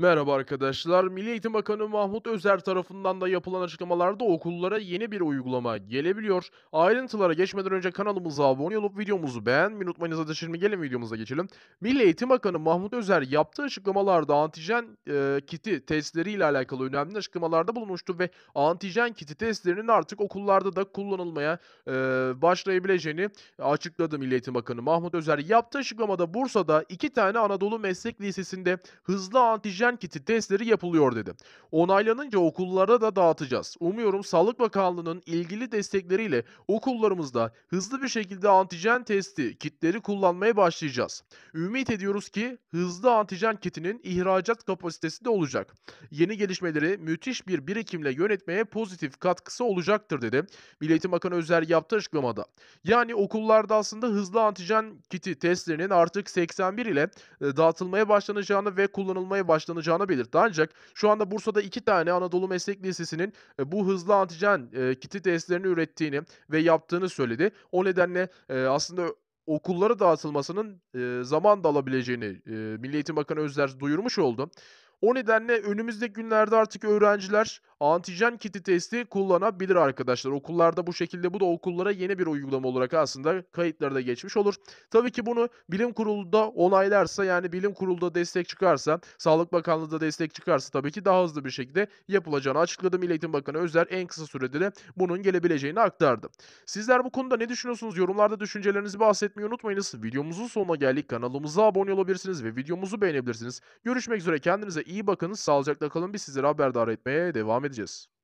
Merhaba arkadaşlar. Milli Eğitim Bakanı Mahmut Özer tarafından da yapılan açıklamalarda okullara yeni bir uygulama gelebiliyor. Ayrıntılara geçmeden önce kanalımıza abone olup videomuzu beğenmeyi unutmayınız. Hadi şimdi gelin videomuza geçelim. Milli Eğitim Bakanı Mahmut Özer yaptığı açıklamalarda antijen e, kiti testleriyle alakalı önemli açıklamalarda bulunmuştu ve antijen kiti testlerinin artık okullarda da kullanılmaya e, başlayabileceğini açıkladı Milli Eğitim Bakanı Mahmut Özer. Yaptığı açıklamada Bursa'da iki tane Anadolu Meslek Lisesi'nde hızlı antijen antijen kiti testleri yapılıyor dedi. Onaylanınca okullara da dağıtacağız. Umuyorum Sağlık Bakanlığı'nın ilgili destekleriyle okullarımızda hızlı bir şekilde antijen testi kitleri kullanmaya başlayacağız. Ümit ediyoruz ki hızlı antijen kitinin ihracat kapasitesi de olacak. Yeni gelişmeleri müthiş bir birikimle yönetmeye pozitif katkısı olacaktır dedi. Milli Eğitim Bakanı Özer yaptığı açıklamada. Yani okullarda aslında hızlı antijen kiti testlerinin artık 81 ile e, dağıtılmaya başlanacağını ve kullanılmaya başlanacağını başlanacağını belirtti. Ancak şu anda Bursa'da iki tane Anadolu Meslek Lisesi'nin e, bu hızlı antijen e, kiti testlerini ürettiğini ve yaptığını söyledi. O nedenle e, aslında okullara dağıtılmasının zaman da alabileceğini Milli Eğitim Bakanı Özler duyurmuş oldu. O nedenle önümüzdeki günlerde artık öğrenciler antijen kiti testi kullanabilir arkadaşlar. Okullarda bu şekilde bu da okullara yeni bir uygulama olarak aslında kayıtlara da geçmiş olur. Tabii ki bunu bilim kurulu da onaylarsa yani bilim kurulu da destek çıkarsa, Sağlık Bakanlığı da destek çıkarsa tabii ki daha hızlı bir şekilde yapılacağını açıkladı. Milli Eğitim Bakanı Özer en kısa sürede de bunun gelebileceğini aktardı. Sizler bu konuda ne düşünüyorsunuz? Yorumlarda düşüncelerinizi bahsetmeyi unutmayınız. Videomuzun sonuna geldik. Kanalımıza abone olabilirsiniz ve videomuzu beğenebilirsiniz. Görüşmek üzere. Kendinize iyi bakınız, Sağlıcakla kalın. Biz sizleri haberdar etmeye devam edeceğiz.